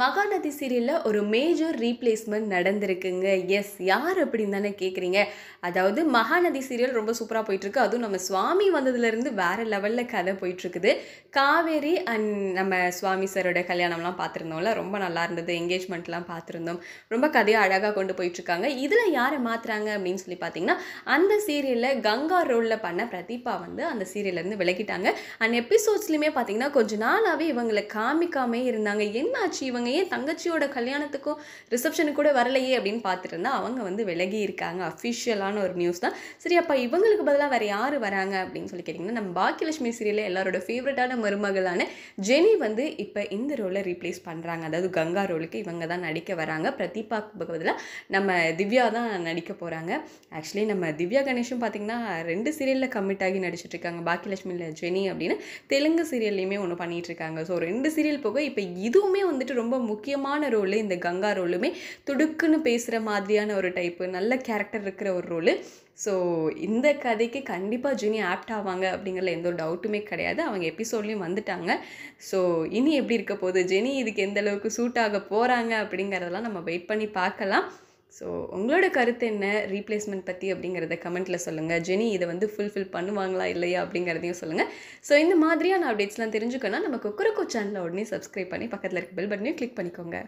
மகாநதி சீரியலில் ஒரு major replacement நடந்திருக்குங்க S யார் அப்படின்னு தானே கேட்குறீங்க அதாவது மகாநதி சீரியல் ரொம்ப சூப்பராக போயிட்டுருக்கு அதுவும் நம்ம சுவாமி வந்ததுலேருந்து வேறு லெவலில் கதை போயிட்டுருக்குது காவேரி அண்ட் நம்ம சுவாமி சரோட கல்யாணம்லாம் பார்த்துருந்தோம்ல ரொம்ப நல்லா இருந்தது என்கேஜ்மெண்ட்லாம் பார்த்துருந்தோம் ரொம்ப கதையாக அழகாக கொண்டு போயிட்டுருக்காங்க இதில் யாரை மாற்றுறாங்க அப்படின்னு சொல்லி பார்த்தீங்கன்னா அந்த சீரியலில் கங்கா ரோலில் பண்ண பிரதீபா வந்து அந்த சீரியல்லேருந்து விலகிட்டாங்க அண்ட் எபிசோட்ஸ்லையுமே பார்த்தீங்கன்னா கொஞ்ச நாளாகவே இவங்களை காமிக்காமே இருந்தாங்க என்ன ஆச்சு இவங்க ஏன் தங்கச்சியோட கல்யாணத்துக்கும் ரிசப்ஷனுக்கு கூட வரலையே அப்படின்னு பார்த்துட்டு இருந்தா அவங்க வந்து விலகி இருக்காங்க அஃபிஷியலான ஒரு நியூஸ் தான் சரி அப்போ இவங்களுக்கு பதிலாக வேறு யார் வராங்க அப்படின்னு சொல்லி கேட்டிங்கன்னா நம்ம பாக்கியலட்சுமி சீரியலில் எல்லாரோட ஃபேவரட்டான மருமகளான ஜெனி வந்து இப்போ இந்த ரோலை ரீப்ளேஸ் பண்ணுறாங்க அதாவது கங்கா ரோலுக்கு இவங்க தான் நடிக்க வராங்க பிரதீபாக்கு பதிலாக நம்ம திவ்யா தான் நடிக்க போகிறாங்க ஆக்சுவலி நம்ம திவ்யா கணேஷும் பார்த்திங்கன்னா ரெண்டு சீரியலில் கம்மிட் ஆகி நடிச்சிட்ருக்காங்க பாக்கியலட்சுமியில் ஜெனி அப்படின்னு தெலுங்கு சீரியல்லையுமே ஒன்று பண்ணிகிட்ருக்காங்க ஸோ ரெண்டு சீரியல் போக இப்போ இதுவுமே வந்துட்டு ரொம்ப ரொம்ப முக்கியமான ரோலு இந்த கங்கா ரோலுமே துடுக்குன்னு பேசுகிற மாதிரியான ஒரு டைப்பு நல்ல கேரக்டர் இருக்கிற ஒரு ரோலு ஸோ இந்த கதைக்கு கண்டிப்பாக ஜூனி ஆப்ட் ஆவாங்க அப்படிங்கிறதுல எந்த ஒரு டவுட்டுமே கிடையாது அவங்க எபிசோட்லேயும் வந்துட்டாங்க ஸோ இனி எப்படி இருக்க போகுது ஜெனி இதுக்கு எந்த அளவுக்கு சூட் ஆக போகிறாங்க அப்படிங்கிறதெல்லாம் நம்ம வெயிட் பண்ணி பார்க்கலாம் ஸோ உங்களோட கருத்து என்ன ரீப்ளேஸ்மெண்ட் பற்றி அப்படிங்கிறத கமெண்ட்டில் சொல்லுங்கள் ஜெனி இதை வந்து ஃபுல்ஃபில் பண்ணுவாங்களா இல்லையா அப்படிங்கிறதையும் சொல்லுங்கள் ஸோ இந்த மாதிரியான அப்டேட்ஸ்லாம் தெரிஞ்சுக்கணும் நம்ம குக்குரக்கோ சேனலை உடனே சப்ஸ்கிரைப் பண்ணி பக்கத்தில் இருக்க பெல் பட்டனையும் கிளிக் பண்ணிக்கோங்க